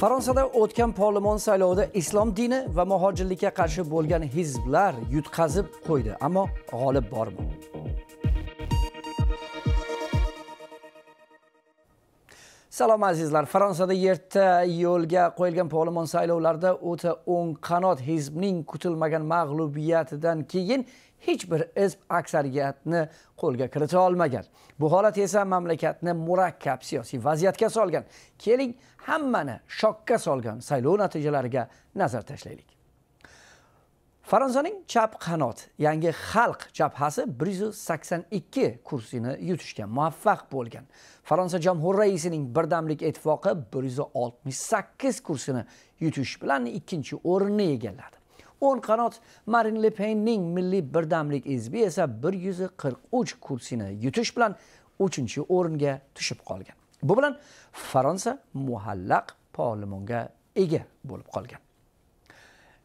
Fransiyada o'tgan parlament saylovida islom dini va muhojirlikka qarshi bo'lgan hizblar yutqazib qo'ydi, ammo g'olib bormi? Salom azizlar. Fransiyada yerta yo'lga qo'yilgan parlament saylovlarida o'ta o'ng qanot hizbning kutilmagan mag'lubiyatidan keyin hech bir hizb aksariyatni qo'lga kirita olmagan. Bu holat esa mamlakatni murakkab siyosiy vaziyatga solgan. Keling, hammani shokka solgan saylov natijalariga nazar tashlaylik. faransaning chap qanot yangi xalq jabhasi bir yuz sakson ikki kursini yutishga muvaffaq bo'lgan faransa jamhur raisining birdamlik ittifoqi bir yuz oltmish sakkiz kursini yutish bilan ikkinchi o'rinni egalladi o'ng qanot marin le penning milliy birdamlik izbi esa bir yuz qirq uch kursini yutish bilan uchinchi o'ringa tushib qolgan bu bilan faransa muhallaq polimonga ega bo'lib qolgan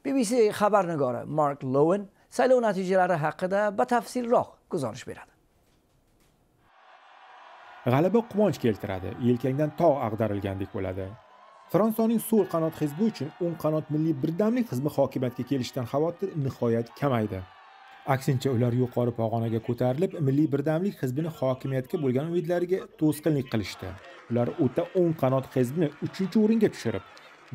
bbc xabarnigori mark Lowen saylov natijalari haqida batafsilroq guzorish beradi g'alaba quvonch keltiradi yelkangdan tog' ag'darilgandek bo'ladi fransiyaning sol qanot hizbi uchun o'ng qanot milliy birdamlik xizmi hokimiyatga kelishdan xavotir nihoyat kamaydi aksincha ular yuqori pog'onaga ko'tarilib milliy birdamlik hizbini hokimiyatga bo'lgan umidlariga to'sqinlik qilishdi ular o'ta o'ng qanot hizbini 3 o'ringa tushirib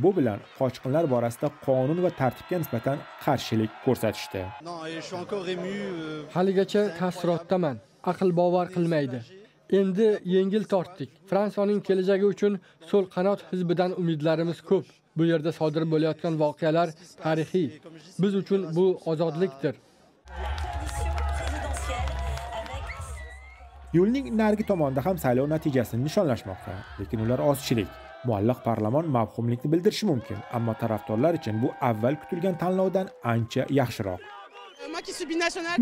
bu bilan qochqinlar borasida qonun va tartibga nisbatan qarshilik ko'rsatishdi euh, haligacha taassurotdaman aql bovar qilmaydi endi yengil tortdik fransiyaning kelajagi uchun so'l qanot hizbidan umidlarimiz ko'p bu yerda sodir bo'layotgan voqealar tarixiy biz uchun bu ozodlikdir yo'lning narigi tomonida ham saylov natijasini nishonlashmoqda lekin ular ozchilik muallaq parlament mavhumlikni bildirishi mumkin ammo tarafdorlar uchun bu avval kutilgan tanlovdan ancha yaxshiroq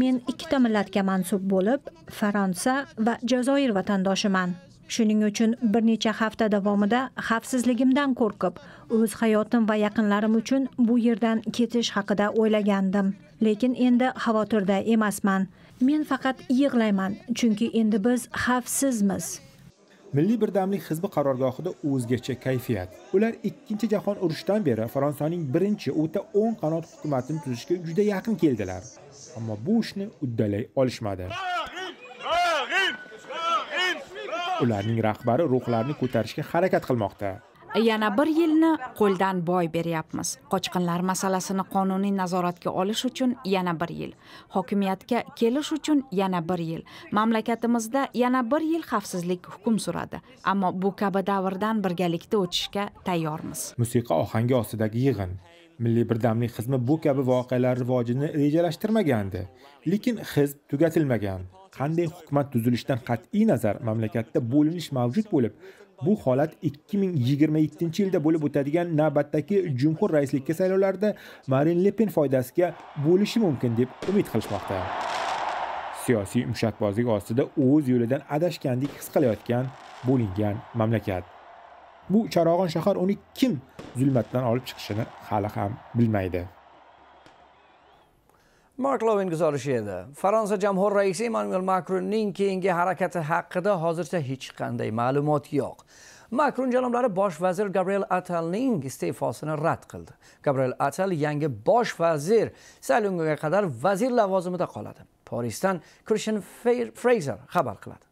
men ikkita millatga mansub bo'lib fransa va jazoir vatandoshiman shuning uchun bir necha hafta davomida xavfsizligimdan qo'rqib o'z hayotim va yaqinlarim uchun bu yerdan ketish haqida o'ylagandim lekin endi xavotirda emasman men faqat yig'layman chunki endi biz xavfsizmiz milliy birdamlik hizbi qarorgohida o'zgacha kayfiyat ular ikkinchi jahon urushidan beri fransiyaning birinchi o'ta o'ng qanot hukumatini tuzishga juda yaqin keldilar ammo bu ishni uddalay olishmadi ularning rahbari ruhlarni ko'tarishga harakat qilmoqda yana bir yilni qo'ldan boy beryapmiz qochqinlar masalasini qonuniy nazoratga olish uchun yana bir yil hokimiyatga kelish uchun yana bir yil mamlakatimizda yana bir yil xavfsizlik hukm suradi ammo bu kabi davrdan birgalikda o'tishga tayyormiz musiqa ohangi ostidagi yig'in milliy birdamlik xizmi bu kabi voqealar rivojini rejalashtirmagandi lekin hizb tugatilmagan qanday hukumat tuzilishidan qat'iy nazar mamlakatda bo'linish mavjud bo'lib Bu holat 2027 yilda bo'lib o'tadigan navbatdagi jumhur raislikka saylovlarida Marin Le foydasiga bo'lishi mumkin deb umid qilishmoqda. Siyosiy mushakbozlik ostida o'z yo'lidan adashgandek his qilayotgan bo'lingan mamlakat. Bu charog'on shahar uni kim zulmatdan olib chiqishini hali ham bilmaydi. Mark Lovin guzarishi edi. Fransiya jamhur raisi Emmanuel Macronning keyingi harakati haqida hozircha hech qanday ma'lumot yo'q. Makron janoblari bosh vazir Gabriel Atalning iste'fosini rad qildi. Gabriel Atal yangi bosh vazir saylangunga qadar vazir lavozimida qoladi. Parisdan Christian Fraser xabar qiladi.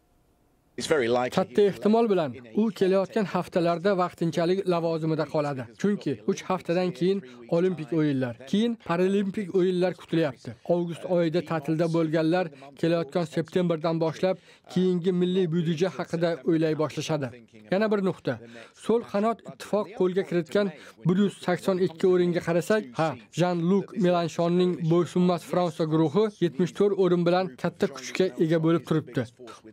Katta ehtimol bilan u kelayotgan haftalarda vaqtinchalik lavozimida qoladi. Chunki 3 haftadan keyin Olimpik o'yinlar, keyin Paralimpik o'yinlar kutilyapti. Avgust oyida ta'tilda bo'lganlar kelayotgan septembrdan boshlab keyingi milliy byudjet haqida o'ylay boshlashadi. Yana bir nuqta. So'l qanot ittifoq qo'lga kiritgan 182 o'ringa qarasak, ha, Jean-Luc Melanchonning bo'ysunmas Fransiya guruhi 74 o'rin bilan katta kuchga ega bo'lib turibdi.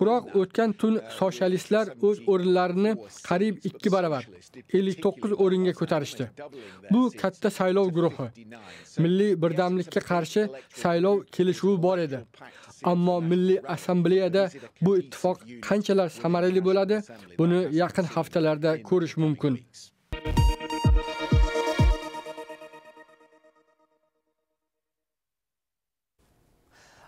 Biroq o'tgan tun butun sotsialistlar o'z o'rinlarini qariyb 2 baravar 59 o'ringa ko'tarishdi. Bu katta saylov guruhi. Milliy birdamlikka qarshi saylov kelishuvi bor edi. Ammo Milliy assambleyada bu ittifoq qanchalar samarali bo'ladi, buni yaqin haftalarda ko'rish mumkin.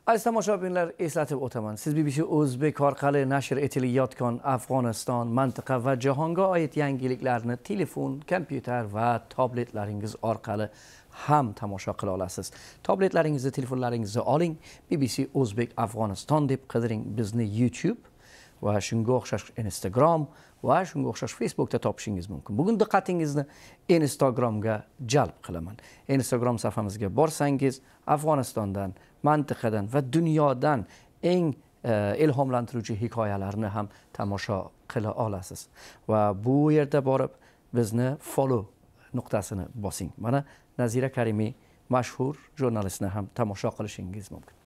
aziz tomoshabinlar eslatib o'taman siz bbc o'zbek orqali nashr etilayotgan afg'oniston mantiqa va jahonga oid yangiliklarni telefon kompyuter va tabletlaringiz orqali ham tomosha qila olasiz tabletlaringizni telefonlaringizni oling bbc o'zbek afg'oniston deb qidiring bizni youtube va shunga o'xshash instagram va shunga o'xshash facebookda topishingiz mumkin bugun diqqatingizni instagramga jalb qilaman instagram sahifamizga borsangiz afg'onistondan mantiqadan va dunyodan eng e, ilhomlantiruvchi hikoyalarni ham tomosha qila olasiz va bu yerda borib bizni follow nuqtasini bosing mana nazira karimiy mashhur jurnalistni ham tomosha qilishingiz mumkin